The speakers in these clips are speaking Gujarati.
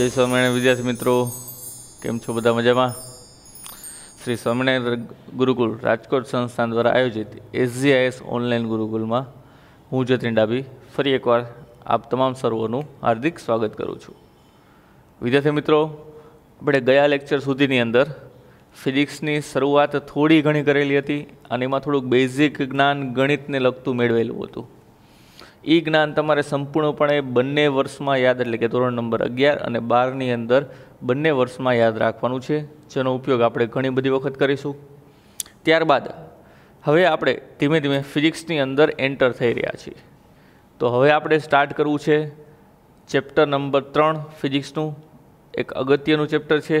જય સ્વામિનારાયણ વિદ્યાર્થી મિત્રો કેમ છો બધા મજામાં શ્રી સ્વામિનારાયણ ગુરુકુળ રાજકોટ સંસ્થાન દ્વારા આયોજિત એસજીઆઈએસ ઓનલાઈન ગુરુકુલમાં હું જતીન ડાબી ફરી એકવાર આપ તમામ સર્વોનું હાર્દિક સ્વાગત કરું છું વિદ્યાર્થી મિત્રો આપણે ગયા લેક્ચર સુધીની અંદર ફિઝિક્સની શરૂઆત થોડી ઘણી કરેલી હતી અને એમાં થોડુંક બેઝિક જ્ઞાન ગણિતને લગતું મેળવેલું હતું એ જ્ઞાન તમારે સંપૂર્ણપણે બંને વર્ષમાં યાદ એટલે કે ધોરણ નંબર અગિયાર અને બારની અંદર બંને વર્ષમાં યાદ રાખવાનું છે જેનો ઉપયોગ આપણે ઘણી બધી વખત કરીશું ત્યારબાદ હવે આપણે ધીમે ધીમે ફિઝિક્સની અંદર એન્ટર થઈ રહ્યા છીએ તો હવે આપણે સ્ટાર્ટ કરવું છે ચેપ્ટર નંબર ત્રણ ફિઝિક્સનું એક અગત્યનું ચેપ્ટર છે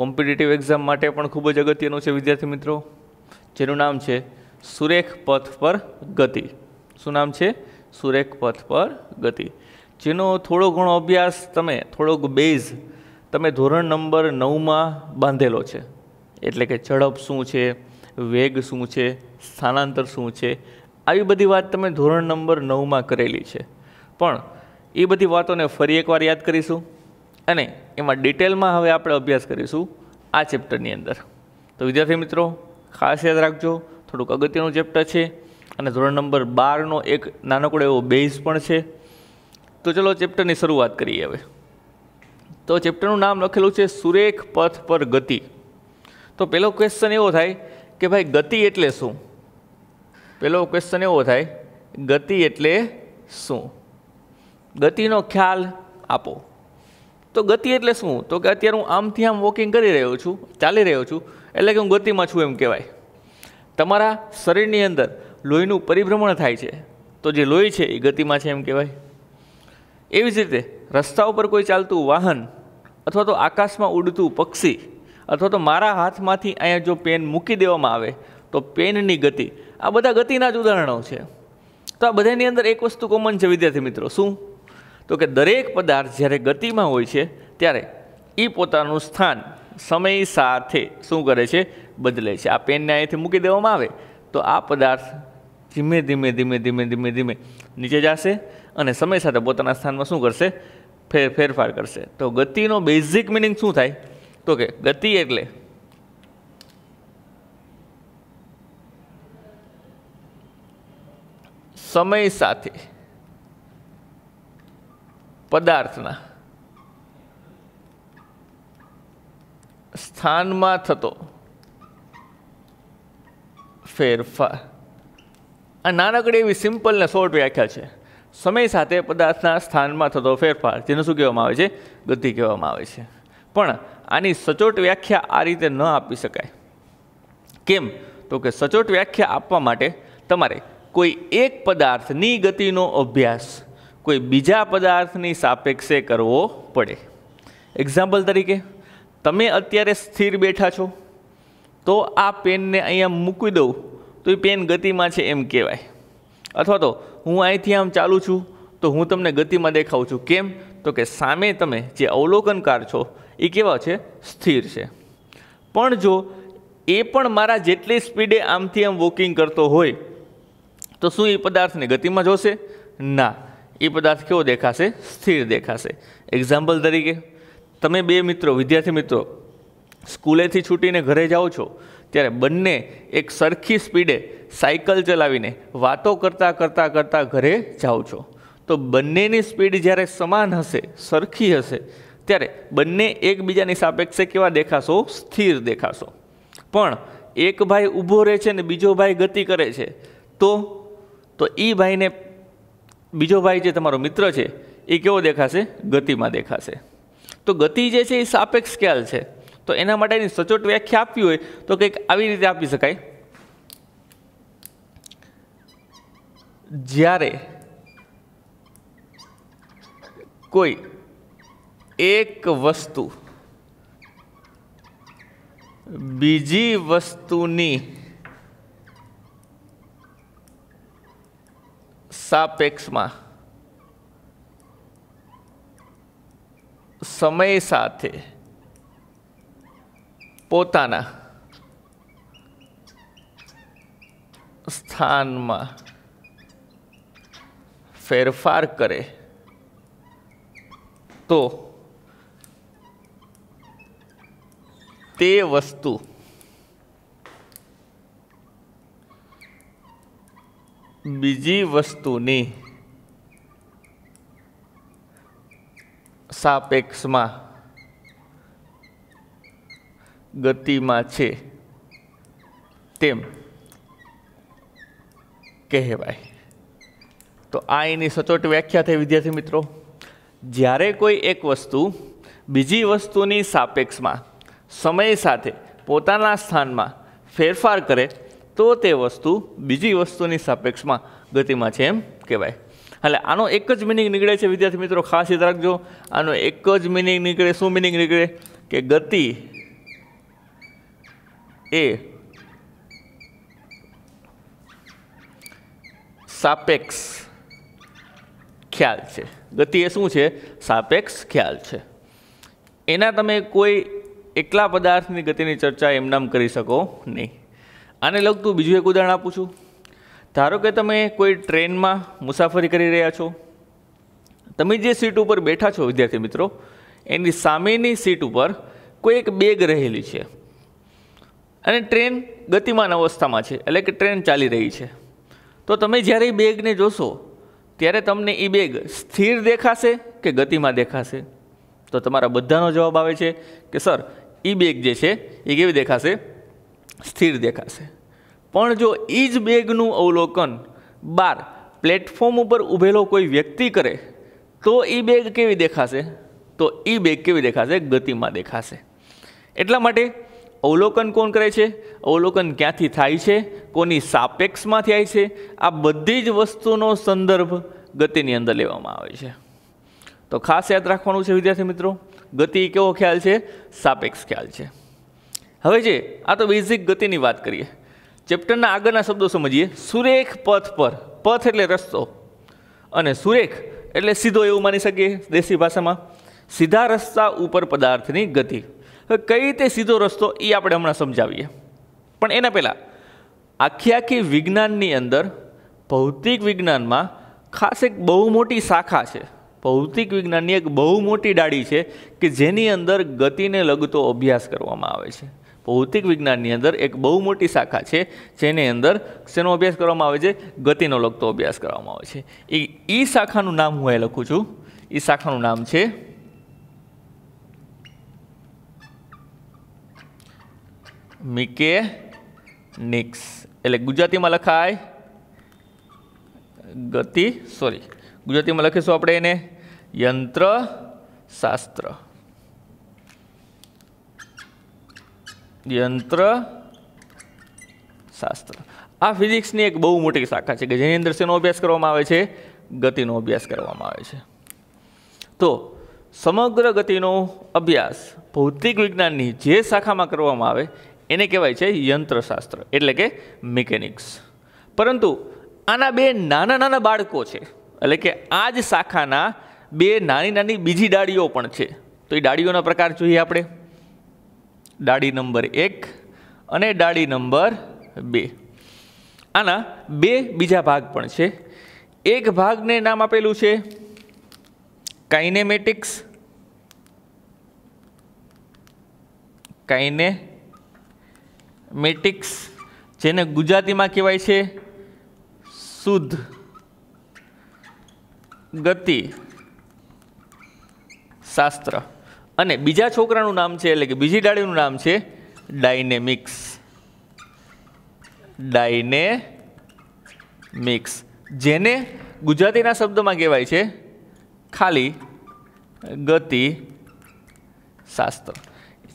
કોમ્પિટિટિવ એક્ઝામ માટે પણ ખૂબ જ અગત્યનું છે વિદ્યાર્થી મિત્રો જેનું નામ છે સુરેખ પથ પર ગતિ શું નામ છે સુરેખ પથ પર ગતિ જેનો થોડો ઘણો અભ્યાસ તમે થોડોક બેઝ તમે ધોરણ નંબર નવમાં બાંધેલો છે એટલે કે ઝડપ શું છે વેગ શું છે સ્થાનાંતર શું છે આવી બધી વાત તમે ધોરણ નંબર નવમાં કરેલી છે પણ એ બધી વાતોને ફરી એકવાર યાદ કરીશું અને એમાં ડિટેલમાં હવે આપણે અભ્યાસ કરીશું આ ચેપ્ટરની અંદર તો વિદ્યાર્થી મિત્રો ખાસ યાદ રાખજો થોડુંક અગત્યનું ચેપ્ટર છે અને ધોરણ નંબર બારનો એક નાનકડો એવો બેઝ પણ છે તો ચલો ચેપ્ટરની શરૂઆત કરીએ હવે તો ચેપ્ટરનું નામ લખેલું છે સુરેખ પથ પર ગતિ તો પહેલો ક્વેશ્ચન એવો થાય કે ભાઈ ગતિ એટલે શું પહેલો ક્વેશ્ચન એવો થાય ગતિ એટલે શું ગતિનો ખ્યાલ આપો તો ગતિ એટલે શું તો કે અત્યારે હું આમથી આમ વોકિંગ કરી રહ્યો છું ચાલી રહ્યો છું એટલે કે હું ગતિમાં છું એમ કહેવાય તમારા શરીરની અંદર લોહીનું પરિભ્રમણ થાય છે તો જે લોહી છે એ ગતિમાં છે એમ કહેવાય એવી જ રીતે રસ્તા ઉપર કોઈ ચાલતું વાહન અથવા તો આકાશમાં ઉડતું પક્ષી અથવા તો મારા હાથમાંથી અહીંયા જો પેન મૂકી દેવામાં આવે તો પેનની ગતિ આ બધા ગતિના જ ઉદાહરણો છે તો આ બધાની અંદર એક વસ્તુ કોમન છે વિદ્યાર્થી મિત્રો શું તો કે દરેક પદાર્થ જ્યારે ગતિમાં હોય છે ત્યારે એ પોતાનું સ્થાન સમય સાથે શું કરે છે બદલે છે આ પેનને અહીંયાથી મૂકી દેવામાં આવે તો આ પદાર્થ ધીમે ધીમે ધીમે ધીમે ધીમે ધીમે નીચે જશે અને સમય સાથે પોતાના સ્થાનમાં શું કરશે ફેર ફેરફાર કરશે તો ગતિનો બેઝિક મિનિંગ શું થાય તો કે ગતિ એટલે સમય સાથે પદાર્થના સ્થાનમાં થતો ફેરફાર આ નાનકડી એવી સિમ્પલ ને શોર્ટ વ્યાખ્યા છે સમય સાથે પદાર્થના સ્થાનમાં થતો ફેરફાર જેને શું કહેવામાં આવે છે ગતિ કહેવામાં આવે છે પણ આની સચોટ વ્યાખ્યા આ રીતે ન આપી શકાય કેમ તો કે સચોટ વ્યાખ્યા આપવા માટે તમારે કોઈ એક પદાર્થની ગતિનો અભ્યાસ કોઈ બીજા પદાર્થની સાપેક્ષે કરવો પડે એક્ઝામ્પલ તરીકે તમે અત્યારે સ્થિર બેઠા છો તો આ પેનને અહીંયા મૂકી દઉં તો એ પેન ગતિમાં છે એમ કહેવાય અથવા તો હું અહીંથી આમ ચાલું છું તો હું તમને ગતિમાં દેખાઉં છું કેમ તો કે સામે તમે જે અવલોકનકાર છો એ કેવા છે સ્થિર છે પણ જો એ પણ મારા જેટલી સ્પીડે આમથી આમ વોકિંગ કરતો હોય તો શું એ પદાર્થને ગતિમાં જોશે ના એ પદાર્થ કેવો દેખાશે સ્થિર દેખાશે એક્ઝામ્પલ તરીકે તમે બે મિત્રો વિદ્યાર્થી મિત્રો સ્કૂલેથી છૂટીને ઘરે જાઓ છો ત્યારે બંને એક સરખી સ્પીડે સાયકલ ચલાવીને વાતો કરતાં કરતાં કરતાં ઘરે જાઓ છો તો બંનેની સ્પીડ જ્યારે સમાન હશે સરખી હશે ત્યારે બંને એકબીજાની સાપેક્ષે કેવા દેખાશો સ્થિર દેખાશો પણ એક ભાઈ ઊભો રહે છે ને બીજો ભાઈ ગતિ કરે છે તો તો એ ભાઈને બીજો ભાઈ જે તમારો મિત્ર છે એ કેવો દેખાશે ગતિમાં દેખાશે તો ગતિ જે છે એ સાપેક્ષ ખ્યાલ છે તો એના માટેની સચોટ વ્યાખ્યા આપવી હોય તો કંઈક આવી રીતે આપી શકાય જ્યારે કોઈ એક વસ્તુ બીજી વસ્તુની સાપેક્ષમાં સમય સાથે પોતાના સ્થાનમાં ફેરફાર કરે તો તે વસ્તુ બીજી વસ્તુની સાપેક્ષમાં ગતિમાં છે તેમ કહેવાય તો આ એની સચોટ વ્યાખ્યા થઈ વિદ્યાર્થી મિત્રો જ્યારે કોઈ એક વસ્તુ બીજી વસ્તુની સાપેક્ષમાં સમય સાથે પોતાના સ્થાનમાં ફેરફાર કરે તો તે વસ્તુ બીજી વસ્તુની સાપેક્ષમાં ગતિમાં છે એમ કહેવાય એટલે આનો એક જ મિનિંગ નીકળે છે વિદ્યાર્થી મિત્રો ખાસ યાદ રાખજો આનો એક જ મિનિંગ નીકળે શું મિનિંગ નીકળે કે ગતિ એ સાપેક્ષ ખ્યાલ છે ગતિ એ શું છે સાપેક્ષ ખ્યાલ છે એના તમે કોઈ એકલા પદાર્થની ગતિની ચર્ચા એમનામ કરી શકો નહીં આને લગતું બીજું એક ઉદાહરણ આપું છું ધારો કે તમે કોઈ ટ્રેનમાં મુસાફરી કરી રહ્યા છો તમે જે સીટ ઉપર બેઠા છો વિદ્યાર્થી મિત્રો એની સામેની સીટ ઉપર કોઈ એક બેગ રહેલી છે અને ટ્રેન ગતિમાન અવસ્થામાં છે એટલે કે ટ્રેન ચાલી રહી છે તો તમે જ્યારે એ બેગને જોશો ત્યારે તમને એ બેગ સ્થિર દેખાશે કે ગતિમાં દેખાશે તો તમારા બધાનો જવાબ આવે છે કે સર એ બેગ જે છે એ કેવી દેખાશે સ્થિર દેખાશે પણ જો એ જ બેગનું અવલોકન બાર પ્લેટફોર્મ ઉપર ઊભેલો કોઈ વ્યક્તિ કરે તો એ બેગ કેવી દેખાશે તો એ બેગ કેવી દેખાશે ગતિમાં દેખાશે એટલા માટે અવલોકન કોણ કરે છે અવલોકન ક્યાંથી થાય છે કોની સાપેક્ષમાં થાય છે આ બધી જ વસ્તુનો સંદર્ભ ગતિની અંદર લેવામાં આવે છે તો ખાસ યાદ રાખવાનું છે વિદ્યાર્થી મિત્રો ગતિ કેવો ખ્યાલ છે સાપેક્ષ ખ્યાલ છે હવે જે આ તો બેઝિક ગતિની વાત કરીએ ચેપ્ટરના આગળના શબ્દો સમજીએ સુરેખ પથ પર પથ એટલે રસ્તો અને સુરેખ એટલે સીધો એવું માની શકીએ દેશી ભાષામાં સીધા રસ્તા ઉપર પદાર્થની ગતિ કઈ રીતે સીધો રસ્તો એ આપણે હમણાં સમજાવીએ પણ એના પહેલાં આખી આખી વિજ્ઞાનની અંદર ભૌતિક વિજ્ઞાનમાં ખાસ એક બહુ મોટી શાખા છે ભૌતિક વિજ્ઞાનની એક બહુ મોટી ડાળી છે કે જેની અંદર ગતિને લગતો અભ્યાસ કરવામાં આવે છે ભૌતિક વિજ્ઞાનની અંદર એક બહુ મોટી શાખા છે જેની અંદર શેનો અભ્યાસ કરવામાં આવે છે ગતિનો લગતો અભ્યાસ કરવામાં આવે છે એ એ શાખાનું નામ હું એ લખું છું એ શાખાનું નામ છે મિકેનિક્સ એટલે ગુજરાતીમાં લખાય ગતિ સોરી ગુજરાતીમાં લખીશું આપણે એને યંત્ર શાસ્ત્ર યંત્ર શાસ્ત્ર આ ફિઝિક્સની એક બહુ મોટી શાખા છે કે જેની અંદર શેનો અભ્યાસ કરવામાં આવે છે ગતિનો અભ્યાસ કરવામાં આવે છે તો સમગ્ર ગતિનો અભ્યાસ ભૌતિક વિજ્ઞાનની જે શાખામાં કરવામાં આવે એને કહેવાય છે યંત્રશાસ્ત્ર એટલે કે મિકેનિક્સ પરંતુ આના બે નાના નાના બાળકો છે એટલે કે આ જ શાખાના બે નાની નાની બીજી ડાળીઓ પણ છે તો એ ડાળીઓના પ્રકાર જોઈએ આપણે ડાળી નંબર એક અને ડાળી નંબર બે આના બે બીજા ભાગ પણ છે એક ભાગને નામ આપેલું છે કાઇનેમેટિક્સ કાઇને મેટિક્સ જેને ગુજરાતીમાં કહેવાય છે શુદ્ધ ગતિ શાસ્ત્ર અને બીજા છોકરાનું નામ છે એટલે કે બીજી ડાળીનું નામ છે ડાયનેમિક્સ ડાયને મિક્સ જેને ગુજરાતીના શબ્દમાં કહેવાય છે ખાલી ગતિ શાસ્ત્ર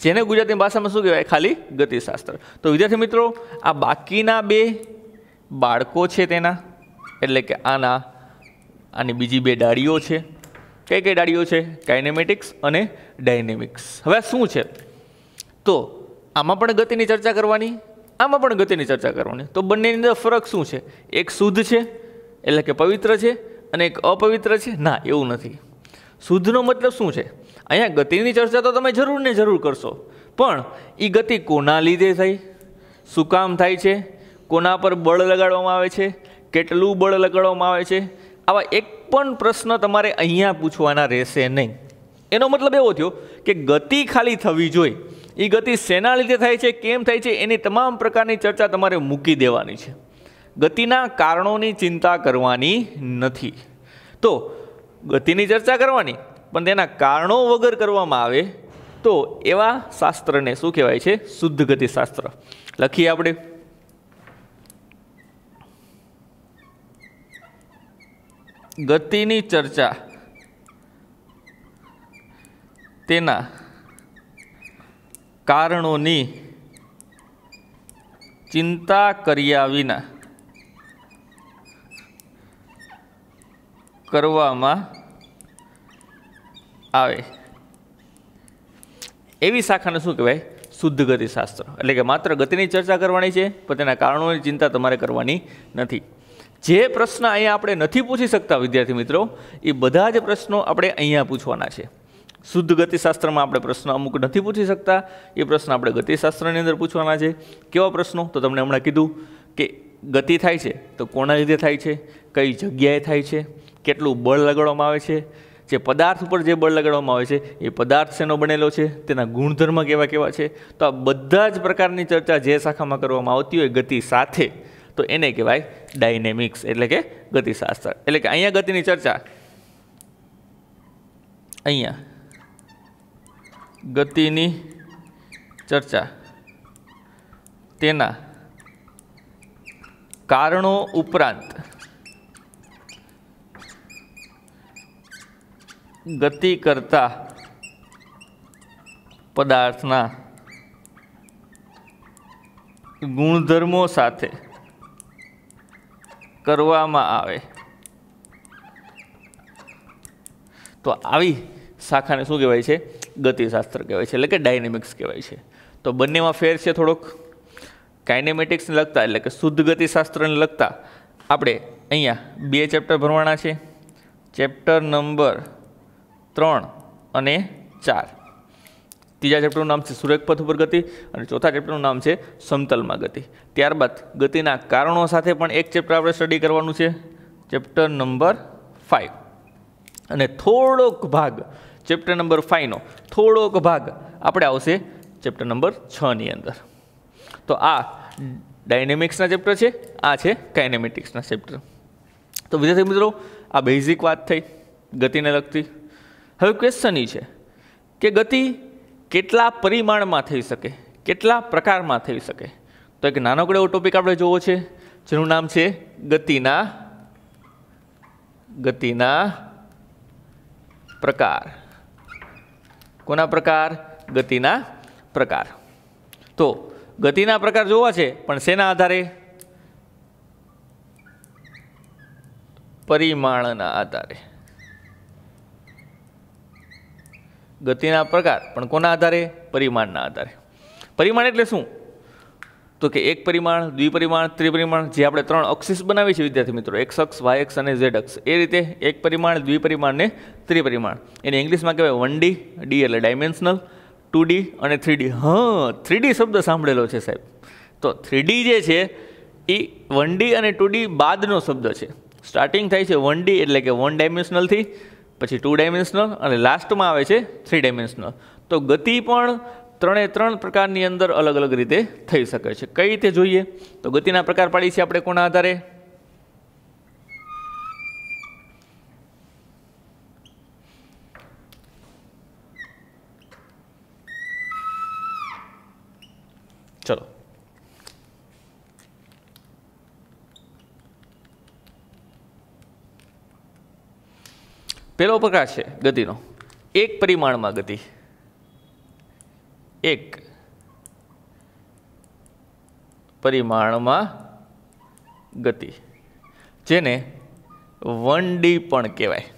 જેને ગુજરાતી ભાષામાં શું કહેવાય ખાલી ગતિશાસ્ત્ર તો વિદ્યાર્થી મિત્રો આ બાકીના બે બાળકો છે તેના એટલે કે આના આની બીજી બે ડાળીઓ છે કઈ કઈ ડાળીઓ છે કાઇનેમેટિક્સ અને ડાયનેમિક્સ હવે શું છે તો આમાં પણ ગતિની ચર્ચા કરવાની આમાં પણ ગતિની ચર્ચા કરવાની તો બંનેની અંદર ફરક શું છે એક શુદ્ધ છે એટલે કે પવિત્ર છે અને એક અપવિત્ર છે ના એવું નથી શુદ્ધનો મતલબ શું છે અહીંયા ગતિની ચર્ચા તો તમે જરૂર ને જરૂર કરશો પણ એ ગતિ કોના લીધે થઈ શું કામ થાય છે કોના પર બળ લગાડવામાં આવે છે કેટલું બળ લગાડવામાં આવે છે આવા એક પણ પ્રશ્ન તમારે અહીંયા પૂછવાના રહેશે નહીં એનો મતલબ એવો થયો કે ગતિ ખાલી થવી જોઈએ એ ગતિ શેના લીધે થાય છે કેમ થાય છે એની તમામ પ્રકારની ચર્ચા તમારે મૂકી દેવાની છે ગતિના કારણોની ચિંતા કરવાની નથી તો ગતિની ચર્ચા કરવાની પણ તેના કારણો વગર કરવામાં આવે તો એવા શાસ્ત્રને શું કહેવાય છે શુદ્ધ ગતિ શાસ્ત્ર લખીએ આપણે ગતિની ચર્ચા તેના કારણોની ચિંતા કર્યા વિના કરવામાં આવે એવી શાખાને શું કહેવાય શુદ્ધ ગતિશાસ્ત્ર એટલે કે માત્ર ગતિની ચર્ચા કરવાની છે પણ તેના કારણોની ચિંતા તમારે કરવાની નથી જે પ્રશ્ન અહીંયા આપણે નથી પૂછી શકતા વિદ્યાર્થી મિત્રો એ બધા જ પ્રશ્નો આપણે અહીંયા પૂછવાના છે શુદ્ધ ગતિશાસ્ત્રમાં આપણે પ્રશ્ન અમુક નથી પૂછી શકતા એ પ્રશ્ન આપણે ગતિશાસ્ત્રની અંદર પૂછવાના છે કેવા પ્રશ્નો તો તમને હમણાં કીધું કે ગતિ થાય છે તો કોના લીધે થાય છે કઈ જગ્યાએ થાય છે કેટલું બળ લગાડવામાં આવે છે જે પદાર્થ ઉપર જે બળ લગાડવામાં આવે છે એ પદાર્થ શેનો બનેલો છે તેના ગુણધર્મ કેવા કેવા છે તો આ બધા જ પ્રકારની ચર્ચા જે શાખામાં કરવામાં આવતી હોય ગતિ સાથે તો એને કહેવાય ડાયનેમિક્સ એટલે કે ગતિશાસ્ત્ર એટલે કે અહીંયા ગતિની ચર્ચા અહીંયા ગતિની ચર્ચા તેના કારણો ઉપરાંત ગતિ કરતા પદાર્થના ગુણધર્મો સાથે કરવામાં આવે તો આવી શાખાને શું કહેવાય છે ગતિશાસ્ત્ર કહેવાય છે એટલે કે ડાયનેમિક્સ કહેવાય છે તો બંનેમાં ફેર છે થોડોક કાઇનેમેટિક્સને લગતા એટલે કે શુદ્ધ ગતિશાસ્ત્રને લગતા આપણે અહીંયા બે ચેપ્ટર ભરવાના છે ચેપ્ટર નંબર ત્રણ અને ચાર ત્રીજા ચેપ્ટરનું નામ છે સૂર્યપથ ઉપર ગતિ અને ચોથા ચેપ્ટરનું નામ છે સમતલમાં ગતિ ત્યારબાદ ગતિના કારણો સાથે પણ એક ચેપ્ટર આપણે સ્ટડી કરવાનું છે ચેપ્ટર નંબર ફાઇવ અને થોડોક ભાગ ચેપ્ટર નંબર ફાઇવનો થોડોક ભાગ આપણે આવશે ચેપ્ટર નંબર છની અંદર તો આ ડાયનેમિક્સના ચેપ્ટર છે આ છે કાઇનેમેટિક્સના ચેપ્ટર તો વિદ્યાર્થી મિત્રો આ બેઝિક વાત થઈ ગતિને લગતી હવે ક્વેશ્ચન એ છે કે ગતિ કેટલા પરિમાણમાં થઈ શકે કેટલા પ્રકારમાં થઈ શકે તો એક નાનકડો એવો ટોપિક આપણે જોવો છે જેનું નામ છે ગતિના ગતિના પ્રકાર કોના પ્રકાર ગતિના પ્રકાર તો ગતિના પ્રકાર જોવા છે પણ શેના આધારે પરિમાણના આધારે ગતિના પ્રકાર પણ કોના આધારે પરિમાણના આધારે પરિમાણ એટલે શું તો કે એક પરિમાણ દ્વિપરિમાણ ત્રિપરિમાણ જે આપણે ત્રણ અક્ષિસ બનાવીએ છીએ વિદ્યાર્થી મિત્રો એક્સ અક્ષ વાય અક્ષ અને ઝેડ અક્ષ એ રીતે એક પરિમાણ દ્વિપરિમાણ ને ત્રિપરિમાણ એને ઇંગ્લિશમાં કહેવાય વન ડી ડી એટલે ડાયમેન્શનલ ટુ ડી અને થ્રી ડી હા થ્રી ડી શબ્દ સાંભળેલો છે સાહેબ તો થ્રી ડી જે છે એ વન ડી અને ટુ ડી બાદનો શબ્દ છે સ્ટાર્ટિંગ થાય છે વન ડી એટલે કે વન ડાયમેન્શનલથી પછી ટુ ડાયમેન્શનલ અને લાસ્ટમાં આવે છે થ્રી ડાયમેન્શનલ તો ગતિ પણ ત્રણે ત્રણ પ્રકારની અંદર અલગ અલગ રીતે થઈ શકે છે કઈ રીતે જોઈએ તો ગતિના પ્રકાર પાડીએ છીએ આપણે કોના આધારે ચલો પહેલો પ્રકાર છે ગતિનો એક પરિમાણમાં ગતિ એક પરિમાણમાં ગતિ જેને વન ડી પણ કહેવાય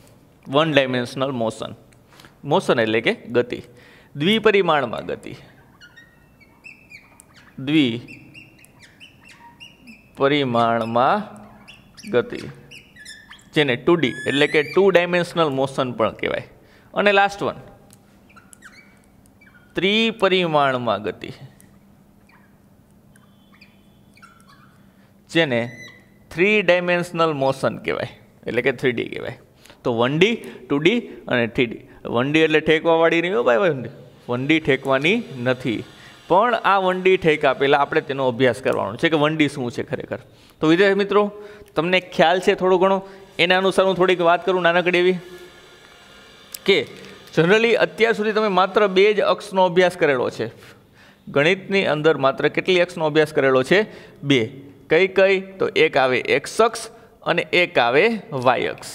વન ડાયમેન્શનલ મોશન મોશન એટલે કે ગતિ દ્વિપરિમાણમાં ગતિ દ્વિ પરિમાણમાં ગતિ જેને ટુ ડી એટલે કે ટુ ડાયમેન્શનલ મોશન પણ કહેવાય અને લાસ્ટ વન ત્રિપરિમાણમાં ગતિ જેને થ્રી ડાયમેન્શનલ મોશન કહેવાય એટલે કે થ્રી ડી કહેવાય તો વન ડી ટુ ડી અને થ્રી ડી વન ડી એટલે ઠેકવાવાળી નહીં ભાઈ ભાઈ વન ડી ઠેકવાની નથી પણ આ વન ડી ઠેકા પહેલાં આપણે તેનો અભ્યાસ કરવાનો છે કે વન ડી શું છે ખરેખર તો વિદ્યાર્થી મિત્રો તમને ખ્યાલ છે થોડો ઘણો એના અનુસાર હું થોડીક વાત કરું નાનકડી એવી કે જનરલી અત્યાર સુધી તમે માત્ર બે જ અક્ષનો અભ્યાસ કરેલો છે ગણિતની અંદર માત્ર કેટલી અક્ષનો અભ્યાસ કરેલો છે બે કઈ કઈ તો એક આવે એક્સ અક્ષ અને એક આવે વાય અક્ષ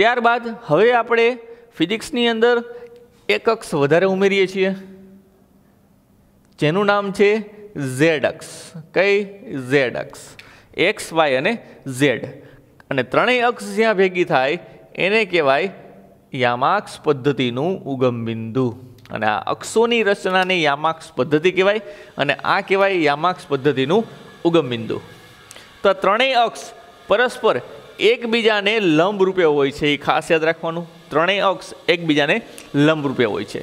ત્યારબાદ હવે આપણે ફિઝિક્સની અંદર એક અક્ષ વધારે ઉમેરીએ છીએ જેનું નામ છે ઝેડ અક્ષ કઈ ઝેડ અક્ષ એક્સ વાય અને ઝેડ અને ત્રણેય અક્ષ જ્યાં ભેગી થાય એને કહેવાય યામાક્ષ પદ્ધતિનું ઉગમ બિંદુ અને આ અક્ષોની રચનાને યામાક્ષ પદ્ધતિ કહેવાય અને આ કહેવાય યામાક્ષ પદ્ધતિનું ઉગમ બિંદુ તો ત્રણેય અક્ષ પરસ્પર એકબીજાને લંબ રૂપે હોય છે એ ખાસ યાદ રાખવાનું ત્રણેય અક્ષ એકબીજાને લંબ રૂપે હોય છે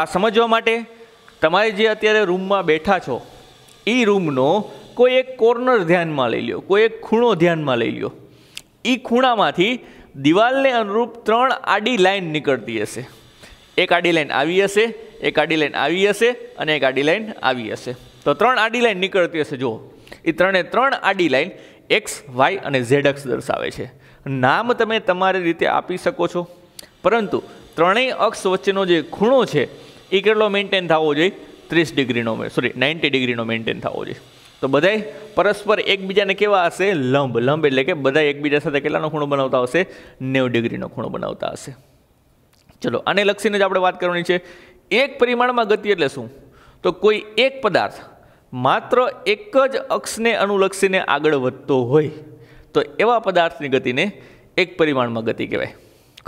આ સમજવા માટે તમારે જે અત્યારે રૂમમાં બેઠા છો એ રૂમનો કોઈ એક કોર્નર ધ્યાનમાં લઈ લ્યો કોઈ એક ખૂણો ધ્યાનમાં લઈ લ્યો એ ખૂણામાંથી દિવાલને અનુરૂપ ત્રણ આડી લાઇન નીકળતી હશે એક આડી લાઇન આવી હશે એક આડી લાઇન આવી હશે અને એક આડી લાઇન આવી હશે તો ત્રણ આડી લાઇન નીકળતી હશે જુઓ એ ત્રણે ત્રણ આડી લાઇન એક્સ વાય અને ઝેડ અક્ષ દર્શાવે છે નામ તમે તમારી રીતે આપી શકો છો પરંતુ ત્રણેય અક્ષ વચ્ચેનો જે ખૂણો છે એ કેટલો મેન્ટેન થવો જોઈએ ત્રીસ ડિગ્રીનો સોરી નાઇન્ટી ડિગ્રીનો મેન્ટેન થવો જોઈએ તો બધા પરસ્પર એકબીજાને કેવા હશે લંબ લંબ એટલે કે બધા એકબીજા સાથે કેટલાનો ખૂણો બનાવતા હશે નેવ ડિગ્રીનો ખૂણો બનાવતા હશે ચલો આને લક્ષીને જ આપણે વાત કરવાની છે એક પરિમાણમાં ગતિ એટલે શું તો કોઈ એક પદાર્થ માત્ર એક જ અક્ષને અનુલક્ષીને આગળ વધતો હોય તો એવા પદાર્થની ગતિને એક પરિમાણમાં ગતિ કહેવાય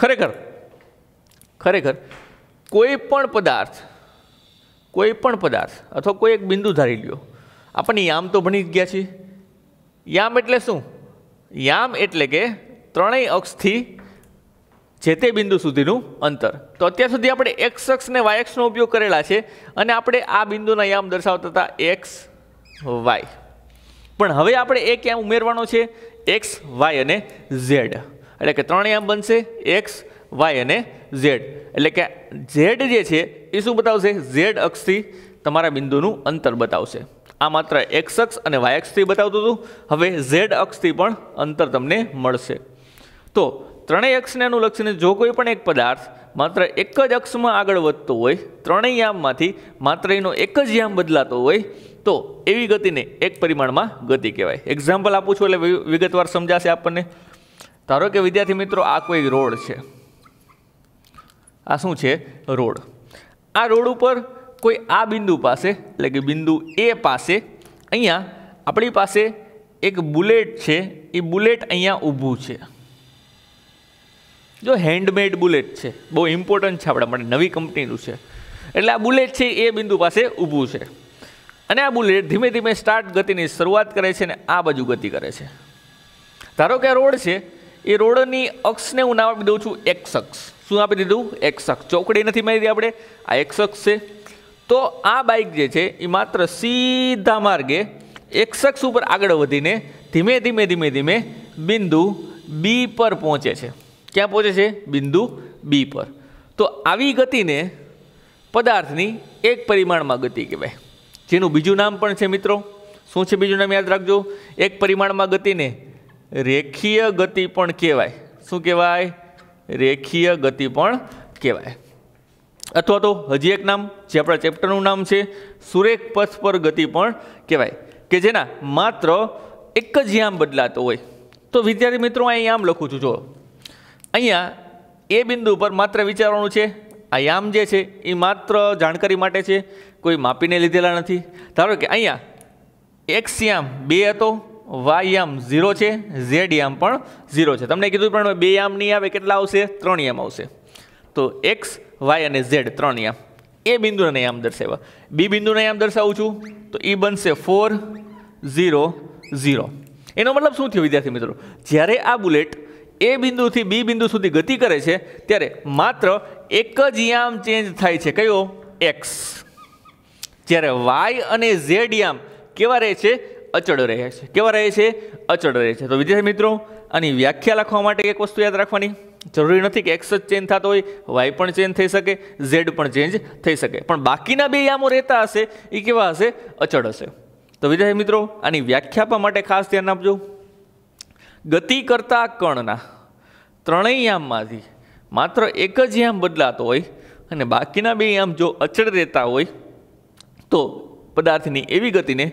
ખરેખર ખરેખર કોઈ પણ પદાર્થ કોઈ પણ પદાર્થ અથવા કોઈ એક બિંદુ ધારી લ્યો આપણને યામ તો ભણી ગયા છીએ યામ એટલે શું યામ એટલે કે ત્રણેય અક્ષથી જે તે બિંદુ સુધીનું અંતર તો અત્યાર સુધી આપણે એક્સ અક્ષ ને વાય અક્ષનો ઉપયોગ કરેલા છે અને આપણે આ બિંદુના યામ દર્શાવતા હતા એક્સ વાય પણ હવે આપણે એક યામ ઉમેરવાનો છે એક્સ વાય અને ઝેડ એટલે કે ત્રણ યામ બનશે એક્સ વાય અને ઝેડ એટલે કે ઝેડ જે છે એ શું બતાવશે ઝેડ અક્ષથી તમારા બિંદુનું અંતર બતાવશે આ માત્ર એક્સ અક્ષ અને વાય અક્ષથી બતાવતું હતું હવે ઝેડ અક્ષથી પણ અંતર તમને મળશે તો ત્રણેય અક્ષને અનુલક્ષીને જો કોઈ પણ એક પદાર્થ માત્ર એક જ અક્ષમાં આગળ વધતો હોય ત્રણેય યામમાંથી માત્ર એનો એક જ યામ બદલાતો હોય તો એવી ગતિને એક પરિમાણમાં ગતિ કહેવાય એક્ઝામ્પલ આપું છું એટલે વિગતવાર સમજાશે આપણને ધારો કે વિદ્યાર્થી મિત્રો આ કોઈ રોડ છે આ શું છે રોડ આ રોડ ઉપર કોઈ આ બિંદુ પાસે એટલે કે બિંદુ એ પાસે અહીંયા આપણી પાસે એક બુલેટ છે એ બુલેટ અહીંયા ઊભું છે જો હેન્ડમેડ બુલેટ છે બહુ ઇમ્પોર્ટન્ટ છે આપણા માટે નવી કંપનીનું છે એટલે આ બુલેટ છે એ બિંદુ પાસે ઊભું છે અને આ બુલેટ ધીમે ધીમે સ્ટાર્ટ ગતિની શરૂઆત કરે છે અને આ બાજુ ગતિ કરે છે ધારો કે આ રોડ છે એ રોડની અક્ષને હું નામ આપી દઉં છું એક્સ અક્ષ શું આપી દીધું એક્સ અક્ષ ચોકડી નથી મારી આપણે આ એક્સ અક્ષ છે તો આ બાઇક જે છે એ માત્ર સીધા માર્ગે એક શખ્સ ઉપર આગળ વધીને ધીમે ધીમે ધીમે ધીમે બિંદુ બી પર પહોંચે છે ક્યાં પહોંચે છે બિંદુ બી પર તો આવી ગતિને પદાર્થની એક પરિમાણમાં ગતિ કહેવાય જેનું બીજું નામ પણ છે મિત્રો શું છે બીજું નામ યાદ રાખજો એક પરિમાણમાં ગતિને રેખીય ગતિ પણ કહેવાય શું કહેવાય રેખીય ગતિ પણ કહેવાય અથવા તો હજી એક નામ જે આપણા ચેપ્ટરનું નામ છે સુરેખ પથ પર ગતિ પણ કહેવાય કે જેના માત્ર એક જ યામ બદલાતો હોય તો વિદ્યાર્થી મિત્રો અહીં આમ લખું છું જો અહીંયા એ બિંદુ પર માત્ર વિચારવાનું છે આ યામ જે છે એ માત્ર જાણકારી માટે છે કોઈ માપીને લીધેલા નથી ધારો કે અહીંયા એક્સ યામ બે હતો વાય યામ ઝીરો છે ઝેડ યામ પણ ઝીરો છે તમને કીધું પણ બે યામ નહીં આવે કેટલા આવશે ત્રણ યામ આવશે તો એક્સ વાય અને ઝેડ ત્રણ યામ એ બિંદુના યામ દર્શાવ્યા બી બિંદુના આમ દર્શાવું છું તો એ બનશે ફોર ઝીરો ઝીરો એનો મતલબ શું થયો વિદ્યાર્થી મિત્રો જ્યારે આ બુલેટ એ બિંદુથી બી બિંદુ સુધી ગતિ કરે છે ત્યારે માત્ર એક જ યામ ચેન્જ થાય છે કયો એક્સ જ્યારે વાય અને ઝેડ યામ કેવા રહે છે અચળ રહે છે કેવા રહે છે અચળ રહે છે તો વિદ્યાર્થી મિત્રો આની વ્યાખ્યા લખવા માટે એક વસ્તુ યાદ રાખવાની જરૂરી નથી કે એક્સ જ ચેન્જ થતો હોય વાય પણ ચેન્જ થઈ શકે ઝેડ પણ ચેન્જ થઈ શકે પણ બાકીના બે યામો રહેતા હશે એ કેવા હશે અચળ હશે તો વિદ્યાર્થી મિત્રો આની વ્યાખ્યા આપવા માટે ખાસ ધ્યાન આપજો ગતિ કરતા કણના ત્રણેય યામમાંથી માત્ર એક જ યામ બદલાતો હોય અને બાકીના બે યામ જો અચળ રહેતા હોય તો પદાર્થની એવી ગતિને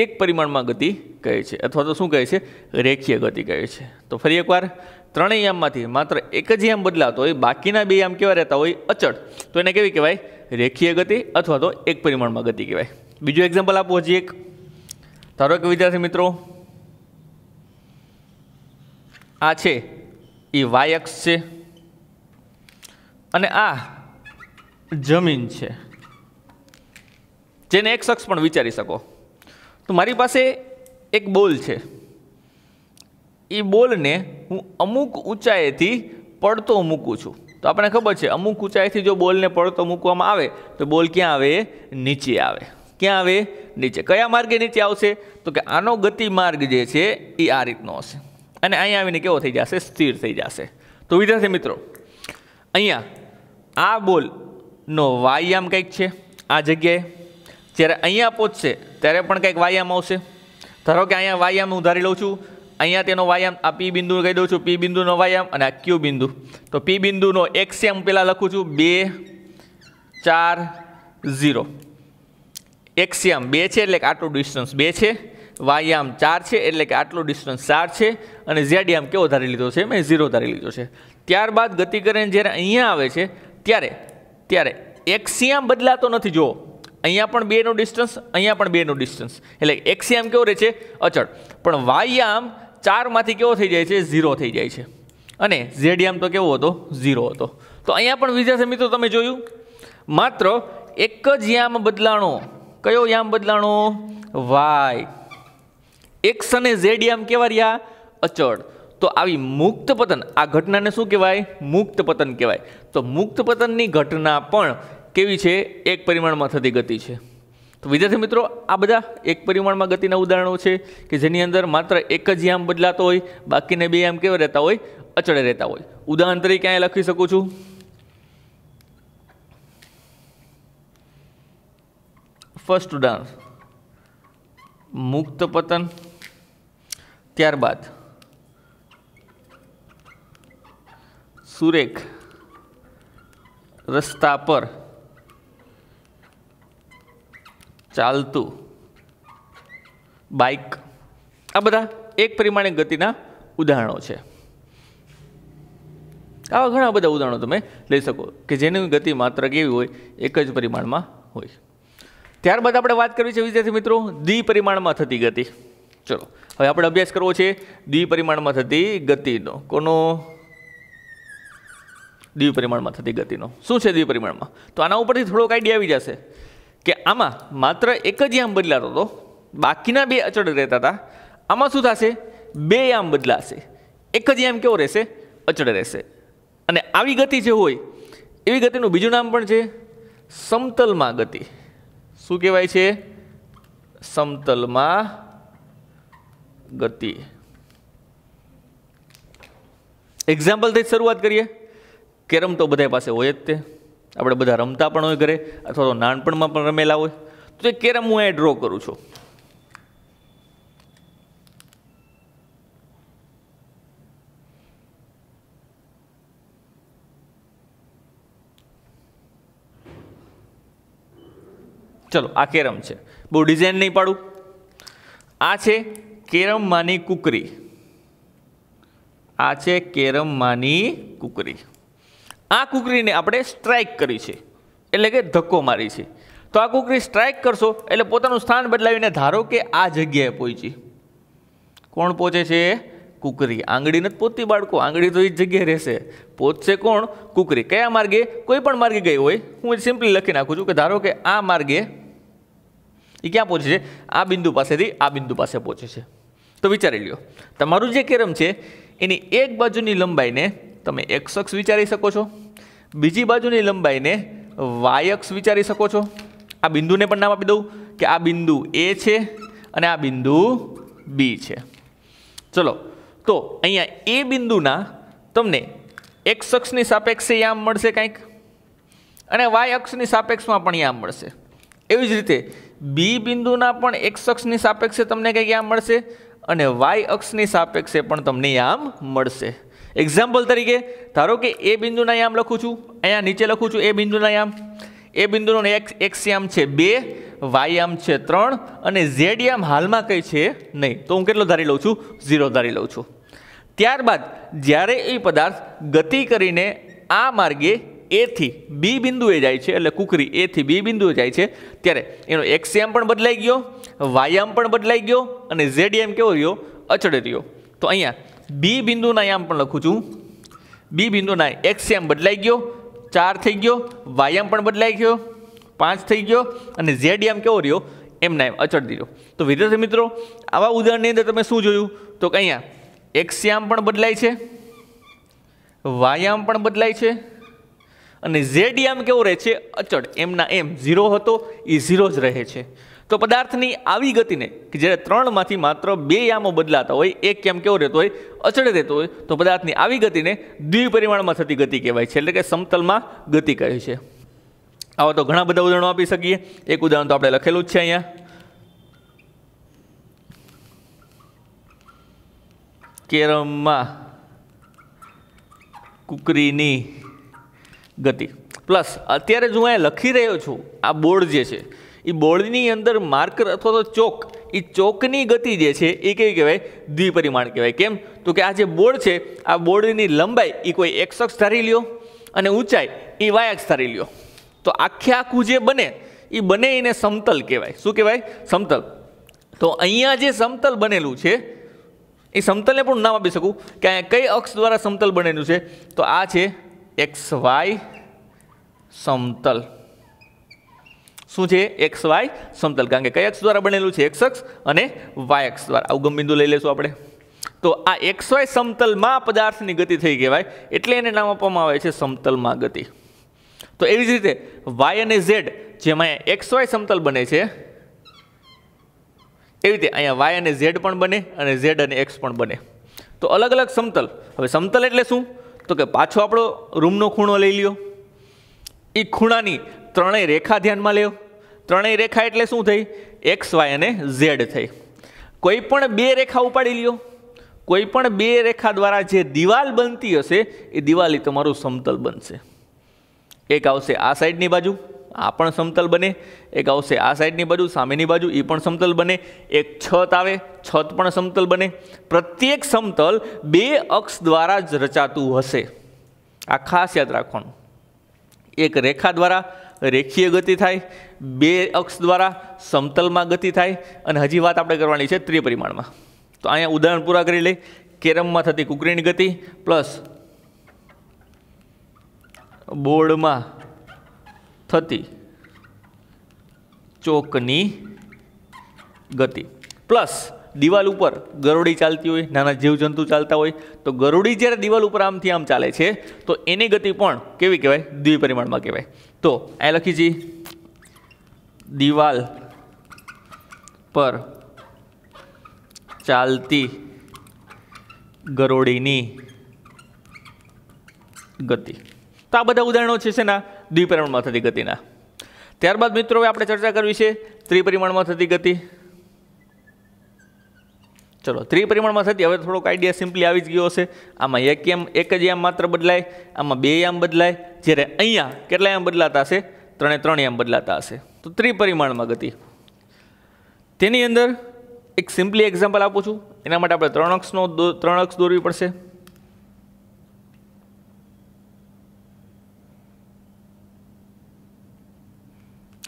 એક પરિમાણમાં ગતિ કહે છે અથવા તો શું કહે છે રેખીય ગતિ કહે છે તો ફરી એકવાર ત્રણેય યામમાંથી માત્ર એક જ યામ બદલાતો હોય બાકીના બે યામ કેવા રહેતા હોય અચળ તો એને કેવી કહેવાય રેખીય ગતિ અથવા તો એક પરિમાણમાં ગતિ કહેવાય બીજું એક્ઝામ્પલ આપો હજી એક ધારો કે વિદ્યાર્થી મિત્રો આ છે એ વાયક્ષ છે અને આ જમીન છે જેને એક શખ્સ પણ વિચારી શકો તો મારી પાસે એક બોલ છે એ બોલને હું અમુક ઊંચાઈથી પડતો મૂકું છું તો આપણે ખબર છે અમુક ઊંચાઈથી જો બોલને પડતો મૂકવામાં આવે તો બોલ ક્યાં આવે નીચે આવે ક્યાં આવે નીચે કયા માર્ગે નીચે આવશે તો કે આનો ગતિ માર્ગ જે છે એ આ રીતનો હશે અને અહીંયા આવીને કેવો થઈ જશે સ્થિર થઈ જશે તો વિદ્યાર્થી મિત્રો અહીંયા આ બોલનો વાયામ કંઈક છે આ જગ્યાએ જ્યારે અહીંયા પહોંચશે ત્યારે પણ કંઈક વાયામ આવશે ધારો કે અહીંયા વાયામ હું ધારી લઉં છું અહીંયા તેનો વાયામ આ પી બિંદુ કહી દઉં છું પી બિંદુનો વાયામ અને આ ક્યુ બિંદુ તો પી બિંદુનો એક્સએમ પહેલાં લખું છું બે ચાર ઝીરો એક્સએમ બે છે એટલે કે આટલું ડિસ્ટન્સ બે છે વાયામ ચાર છે એટલે કે આટલું ડિસ્ટન્સ ચાર છે અને ઝેડિયામ કેવો ધારી લીધો છે મેં ઝીરો ધારી લીધો છે ત્યારબાદ ગતિ કરીને જ્યારે અહીંયા આવે છે ત્યારે ત્યારે એક્સિયામ બદલાતો નથી જુઓ અહીંયા પણ બેનું ડિસ્ટન્સ અહીંયા પણ બેનું ડિસ્ટન્સ એટલે એક્સિયામ કેવો રહે છે અચળ પણ વાયામ ચારમાંથી કેવો થઈ જાય છે ઝીરો થઈ જાય છે અને ઝેડિયામ તો કેવો હતો ઝીરો હતો તો અહીંયા પણ વિદ્યાર્થી મિત્રો તમે જોયું માત્ર એક જ યામ બદલાણો કયો યામ બદલાણો વાય એક્સ અને ઝેડ કેવા રહ્યા અચળ તો આવી મુક્ત પતન આ ઘટનાને શું કહેવાય મુક્ત પતન કહેવાય તો મુક્ત પતનની ઘટના પણ કેવી છે એક પરિમાણમાં થતી ગતિ છે તો વિદ્યાર્થી મિત્રો આ બધા એક પરિમાણમાં ગતિના ઉદાહરણો છે કે જેની અંદર માત્ર એક જ યામ બદલાતો હોય બાકીને બે યામ કેવા રહેતા હોય અચળ રહેતા હોય ઉદાહરણ તરીકે અહીંયા લખી શકું છું ફર્સ્ટ ઉદાહરણ મુક્ત પતન ત્યારબાદ સુરેખ રસ્તા પર ચાલતું બાઇક આ બધા એક પરિમાણિક ગતિના ઉદાહરણો છે આવા ઘણા બધા ઉદાહરણો તમે લઈ શકો કે જેની ગતિ માત્ર કેવી હોય એક જ પરિમાણમાં હોય ત્યારબાદ આપણે વાત કરવી છે વિદ્યાર્થી મિત્રો દ્વિપરિમાણમાં થતી ગતિ ચલો હવે આપણે અભ્યાસ કરવો છે દ્વિપરિમાણમાં થતી ગતિનો કોનો દ્વિપરિમાણમાં થતી ગતિનો શું છે દ્વિપરિમાણમાં તો આના ઉપરથી થોડોક આઈડિયા આવી જશે કે આમાં માત્ર એક જ યામ બદલાતો હતો બાકીના બે અચળ રહેતા હતા આમાં શું થશે બે યામ બદલાશે એક જ યામ કેવો રહેશે અચળ રહેશે અને આવી ગતિ જે હોય એવી ગતિનું બીજું નામ પણ છે સમતલમાં ગતિ શું કહેવાય છે સમતલમાં ગતિ એક્ઝામ્પલથી શરૂઆત કરીએ કેરમ તો બધા પાસે હોય જ તે આપણે બધા રમતા પણ હોય ઘરે અથવા તો નાનપણમાં પણ રમેલા હોય તો એ કેરમ હું અહીંયા ડ્રો કરું છું ચલો આ કેરમ છે બહુ ડિઝાઇન નહીં પાડું આ છે કેરમમાંની કુકરી આ છે કેરમમાંની કુકરી આ કૂકરીને આપણે સ્ટ્રાઇક કરી છે એટલે કે ધક્કો મારી છે તો આ કૂકરી સ્ટ્રાઇક કરશો એટલે પોતાનું સ્થાન બદલાવીને ધારો કે આ જગ્યાએ પહોંચી કોણ પહોંચે છે કૂકરી આંગળી નથી પહોંચતી બાળકો આંગળી તો એ જગ્યાએ રહેશે પહોંચશે કોણ કૂકરી કયા માર્ગે કોઈ પણ માર્ગે ગઈ હોય હું સિમ્પલી લખી નાખું છું કે ધારો કે આ માર્ગે એ ક્યાં પહોંચે છે આ બિંદુ પાસેથી આ બિંદુ પાસે પહોંચે છે તો વિચારી લ્યો તમારું જે કેરમ છે એની એક બાજુની લંબાઈને તમે એક શખ્સ વિચારી શકો છો બીજી બાજુની લંબાઈને વાયક્ષ વિચારી શકો છો આ બિંદુને પણ નામ આપી દઉં કે આ બિંદુ એ છે અને આ બિંદુ બી છે ચલો તો અહીંયા એ બિંદુના તમને એક્સ અક્ષની સાપેક્ષે યામ મળશે કંઈક અને વાય અક્ષની સાપેક્ષમાં પણ યામ મળશે એવી જ રીતે બી બિંદુના પણ એક્સ અક્ષની સાપેક્ષે તમને કંઈક યામ મળશે અને વાય અક્ષની સાપેક્ષે પણ તમને યામ મળશે એક્ઝામ્પલ તરીકે ધારો કે એ બિંદુના યામ લખું છું અહીંયા નીચે લખું છું એ બિંદુના યામ એ બિંદુનો એક્સ એક્સ યામ છે બે વાય યામ છે ત્રણ અને ઝેડ યામ હાલમાં કંઈ છે નહીં તો હું કેટલો ધારી લઉં છું ઝીરો ધારી લઉં છું ત્યારબાદ જ્યારે એ પદાર્થ ગતિ કરીને આ માર્ગે એથી બી બિંદુએ જાય છે એટલે કુકરી એથી બી બિંદુએ જાય છે ત્યારે એનો એક્સ યામ પણ બદલાઈ ગયો વાયામ પણ બદલાઈ ગયો અને ઝેડ યામ કેવો રહ્યો અચડે રહ્યો તો અહીંયા બી બિંદુના યામ પણ લખું છું બી બિંદુના એક્સ યામ બદલાઈ ગયો ચાર થઈ ગયો વાયામ પણ બદલાઈ ગયો પાંચ થઈ ગયો અને ઝેડ યામ કેવો રહ્યો એમના એમ અચળ દીધો તો વિદ્યાર્થી મિત્રો આવા ઉદાહરણની અંદર તમે શું જોયું તો અહીંયા એક્સ યામ પણ બદલાય છે વાયામ પણ બદલાય છે અને ઝેડ યામ કેવો રહે છે અચળ એમના એમ ઝીરો હતો એ ઝીરો જ રહે છે તો પદાર્થની આવી ગતિને કે જ્યારે ત્રણમાંથી માત્ર બે યામો બદલાતા હોય એક કેમ કેવો રહેતો હોય અચડે રહેતો હોય તો પદાર્થની આવી ગતિને દ્વિપરિમાણમાં થતી ગતિ કહેવાય છે એટલે કે સમતલમાં ગતિ કહે છે આવા તો ઘણા બધા ઉદાહરણો આપી શકીએ એક ઉદાહરણ તો આપણે લખેલું જ છે અહીંયા કેરમમાં કુકરીની ગતિ પ્લસ અત્યારે જો હું અહીંયા લખી રહ્યો છું આ બોર્ડ જે છે એ બોર્ડની અંદર માર્કર અથવા તો ચોક એ ચોકની ગતિ જે છે એ કેવી કહેવાય દ્વિપરિમાણ કહેવાય કેમ તો કે આ જે બોર્ડ છે આ બોર્ડની લંબાઈ એ કોઈ એક્સ અક્ષ ધારી લ્યો અને ઊંચાઈ એ વાય અક્ષ ધારી લ્યો તો આખે આખું જે બને એ બને એને સમતલ કહેવાય શું કહેવાય સમતલ તો અહીંયા જે સમતલ બનેલું છે એ સમતલને પણ નામ આપી શકું કે કઈ અક્ષ દ્વારા સમતલ બનેલું છે તો આ છે એક્સ વાય સમતલ શું છે એક્સ વાય સમતલ કારણ કે કઈ અક્ષ દ્વારા બનેલું છે એક્સ અક્ષ અને વાય અક્ષ દ્વારા અવગમ બિંદુ લઈ લેશું આપણે તો આ એક્સ વાય સમતલમાં પદાર્થની ગતિ થઈ કહેવાય એટલે એને નામ આપવામાં આવે છે સમતલમાં ગતિ તો એવી જ રીતે વાય અને ઝેડ જેમાં એક્સ વાય સમતલ બને છે એવી રીતે અહીંયા વાય અને ઝેડ પણ બને અને ઝેડ અને એક્સ પણ બને તો અલગ અલગ સમતલ હવે સમતલ એટલે શું તો કે પાછો આપણો રૂમનો ખૂણો લઈ લ્યો એ ખૂણાની ત્રણેય રેખા ધ્યાનમાં લ્યો ત્રણેય રેખા એટલે શું થઈ એક્સ વાય અને ઝેડ થઈ કોઈ પણ બે રેખા ઉપાડી લ્યો કોઈ પણ બે રેખા દ્વારા જે દિવાલ બનતી હશે એ દિવાલ તમારું સમતલ બનશે એક આવશે આ સાઈડની બાજુ આ પણ સમતલ બને એક આવશે આ સાઈડની બાજુ સામેની બાજુ એ પણ સમતલ બને એક છત આવે છત પણ સમતલ બને પ્રત્યેક સમતલ બે અક્ષ દ્વારા જ રચાતું હશે આ ખાસ યાદ રાખવાનું એક રેખા દ્વારા રેખીય ગતિ થાય બે અક્ષ દ્વારા સમતલમાં ગતિ થાય અને હજી વાત આપણે કરવાની છે ત્રિપરિમાણમાં તો અહીંયા ઉદાહરણ પૂરા કરી લઈ કેરમમાં થતી કુકરીની ગતિ પ્લસ બોર્ડમાં થતી ચોકની ગતિ પ્લસ દિવાલ ઉપર ગરોડી ચાલતી હોય નાના જીવજંતુ ચાલતા હોય તો ગરોડી જ્યારે દિવાલ ઉપર આમથી આમ ચાલે છે તો એની ગતિ પણ કેવી કહેવાય દ્વિપરિમાણમાં કહેવાય તો અહીં લખી જઈએ દિવાલ પર ચાલતી ગરોળીની ગતિ તો આ બધા ઉદાહરણો છે શેના દ્વિપરિમાણમાં થતી ગતિના ત્યારબાદ મિત્રો હવે આપણે ચર્ચા કરવી છે ત્રિપરિમાણમાં થતી ગતિ ચલો ત્રિપરિમાણમાં થતી હવે થોડોક આઈડિયા સિમ્પલી આવી જ ગયો હશે આમાં એક એમ એક જ યામ માત્ર બદલાય આમાં બે યામ બદલાય જ્યારે અહીંયા કેટલા યામ બદલાતા હશે ત્રણે ત્રણ યામ બદલાતા હશે તો ત્રિપરિમાણમાં ગતિ તેની અંદર એક સિમ્પલી એક્ઝામ્પલ આપું છું એના માટે આપણે ત્રણ અક્ષનો ત્રણ અક્ષ દોરવી પડશે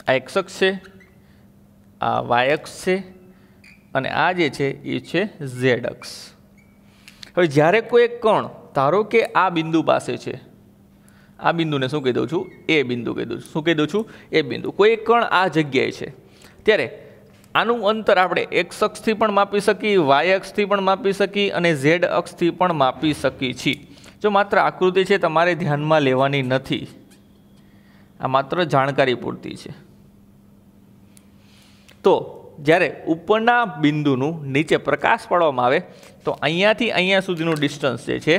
આ એક્સ અક્ષ છે આ વાય અક્ષ છે અને આ જે છે એ છે ઝેડ અક્ષ હવે જ્યારે કોઈ એક કણ ધારો કે આ બિંદુ પાસે છે આ બિંદુને શું કહી દઉં છું એ બિંદુ કહી દઉં છું શું કહી દઉં છું એ બિંદુ કોઈ પણ આ જગ્યાએ છે ત્યારે આનું અંતર આપણે એક્સ અક્ષથી પણ માપી શકીએ વાય અક્ષથી પણ માપી શકીએ અને ઝેડ અક્ષથી પણ માપી શકીએ છીએ જો માત્ર આકૃતિ છે તમારે ધ્યાનમાં લેવાની નથી આ માત્ર જાણકારી પૂરતી છે તો જ્યારે ઉપરના બિંદુનું નીચે પ્રકાશ પાડવામાં આવે તો અહીંયાથી અહીંયા સુધીનું ડિસ્ટન્સ જે છે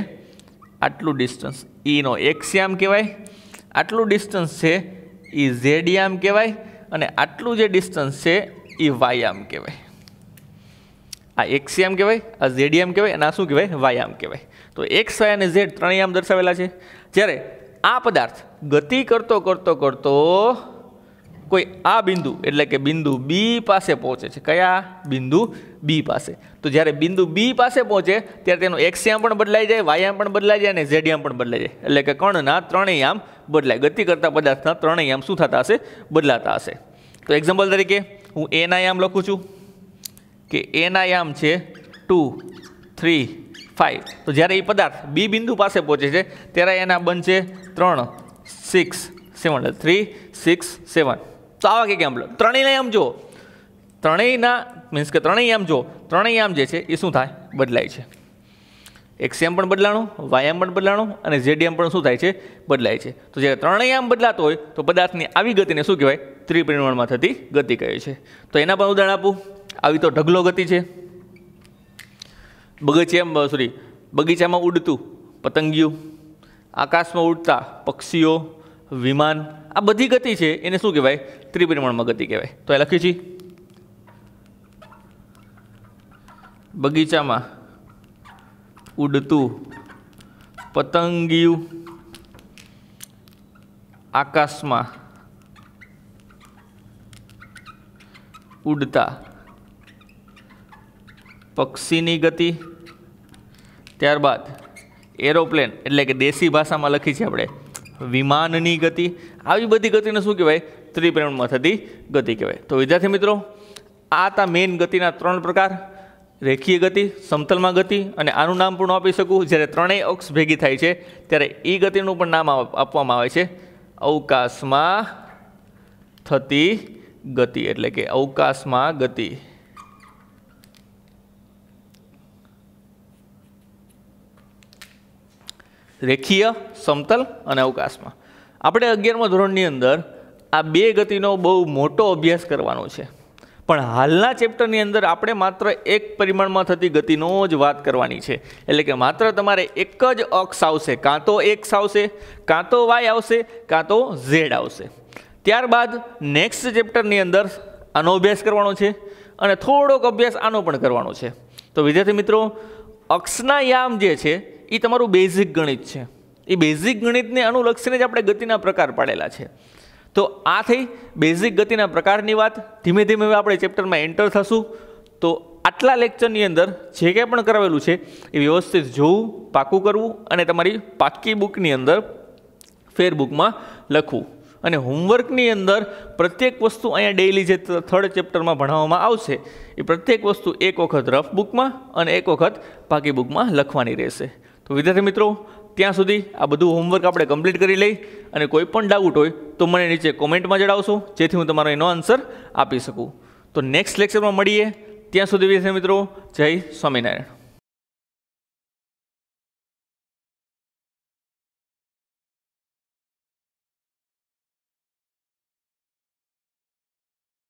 આટલું ડિસ્ટન્સ ઈનો એક્સિયામ કહેવાય આટલું ડિસ્ટન્સ છે એ e ઝેડિયામ કહેવાય અને આટલું જે ડિસ્ટન્સ છે એ e વાયામ કહેવાય આ એક્સિયામ કહેવાય આ ઝેડિયામ કહેવાય અને આ શું કહેવાય વાયામ કહેવાય તો એક્સ વાય અને ઝેડ ત્રણેયામ દર્શાવેલા છે જ્યારે આ પદાર્થ ગતિ કરતો કરતો કરતો કોઈ આ બિંદુ એટલે કે બિંદુ બી પાસે પહોંચે છે કયા બિંદુ બી પાસે તો જ્યારે બિંદુ બી પાસે પહોંચે ત્યારે તેનો એક્સિયામ પણ બદલાઈ જાય વાયામ પણ બદલાઈ જાય અને ઝેડિયામ પણ બદલાઈ જાય એટલે કે કણના ત્રણેય આમ બદલાય ગતિ કરતા પદાર્થના ત્રણેય આમ શું થતા હશે બદલાતા હશે તો એક્ઝામ્પલ તરીકે હું એના યામ લખું છું કે એના યામ છે ટુ થ્રી ફાઇવ તો જ્યારે એ પદાર્થ બી બિંદુ પાસે પહોંચે છે ત્યારે એના બનશે ત્રણ six seven three six seven તો આવા કંઈક એમ્બલ ત્રણેયના આમ જો ત્રણેયના મીન્સ કે ત્રણેય આમ જો ત્રણેય આમ જે છે એ શું થાય બદલાય છે એક્સએમ પણ બદલાણો વાયમ પણ બદલાણો અને જેડીએમ પણ શું થાય છે બદલાય છે તો જ્યારે ત્રણેય આમ બદલાતો હોય તો પદાર્થની આવી ગતિને શું કહેવાય ત્રિપરિમાણમાં થતી ગતિ કહે છે તો એના પણ ઉદાહરણ આપું આવી તો ઢગલો ગતિ છે બગીચામાં સોરી બગીચામાં ઉડતું પતંગિયું આકાશમાં ઉડતા પક્ષીઓ વિમાન આ બધી ગતિ છે એને શું કહેવાય ત્રિપરિમાણમાં ગતિ કહેવાય તો એ લખી છી બગીચામાં ઉડતું પતંગિયું આકાશમાં ઉડતા પક્ષીની ગતિ ત્યારબાદ એરોપ્લેન એટલે કે દેશી ભાષામાં લખી છે આપણે વિમાનની ગતિ આવી બધી ગતિને શું કહેવાય ત્રિપરિમાણમાં થતી ગતિ કહેવાય તો વિદ્યાર્થી મિત્રો આ તા મેઇન ગતિના ત્રણ પ્રકાર રેખીય ગતિ સમતલમાં ગતિ અને આનું નામ પણ આપી શકું જ્યારે ત્રણેય અક્ષ ભેગી થાય છે ત્યારે એ ગતિનું પણ નામ આપવામાં આવે છે અવકાશમાં થતી ગતિ એટલે કે અવકાશમાં ગતિ રેખીય સમતલ અને અવકાશમાં આપણે અગિયારમા ધોરણની અંદર આ બે ગતિનો બહુ મોટો અભ્યાસ કરવાનો છે પણ હાલના ચેપ્ટરની અંદર આપણે માત્ર એક પરિમાણમાં થતી ગતિનો જ વાત કરવાની છે એટલે કે માત્ર તમારે એક જ અક્ષ આવશે કાં તો એક્સ આવશે કાં તો વાય આવશે કાં તો ઝેડ આવશે ત્યારબાદ નેક્સ્ટ ચેપ્ટરની અંદર આનો અભ્યાસ કરવાનો છે અને થોડોક અભ્યાસ આનો પણ કરવાનો છે તો વિદ્યાર્થી મિત્રો અક્ષના યામ જે છે એ તમારું બેઝિક ગણિત છે એ બેઝિક ગણિતને અનુલક્ષીને જ આપણે ગતિના પ્રકાર પાડેલા છે તો આ થઈ બેઝિક ગતિના પ્રકારની વાત ધીમે ધીમે હવે આપણે ચેપ્ટરમાં એન્ટર થશું તો આટલા લેક્ચરની અંદર જે કંઈ પણ કરાવેલું છે એ વ્યવસ્થિત જોવું પાકું કરવું અને તમારી પાકી બુકની અંદર ફેરબુકમાં લખવું અને હોમવર્કની અંદર પ્રત્યેક વસ્તુ અહીંયા ડેઇલી જે થર્ડ ચેપ્ટરમાં ભણાવવામાં આવશે એ પ્રત્યેક વસ્તુ એક વખત રફ બુકમાં અને એક વખત પાકી બુકમાં લખવાની રહેશે તો વિદ્યાર્થી મિત્રો ત્યાં સુધી આ બધું હોમવર્ક આપણે કમ્પ્લીટ કરી લઈ અને કોઈ પણ ડાઉટ હોય તો મને નીચે કોમેન્ટમાં જણાવશો જેથી હું તમારો એનો આન્સર આપી શકું તો નેક્સ્ટ લેક્ચરમાં મળીએ ત્યાં સુધી વિદ્યાર્થી મિત્રો જય સ્વામિનારાયણ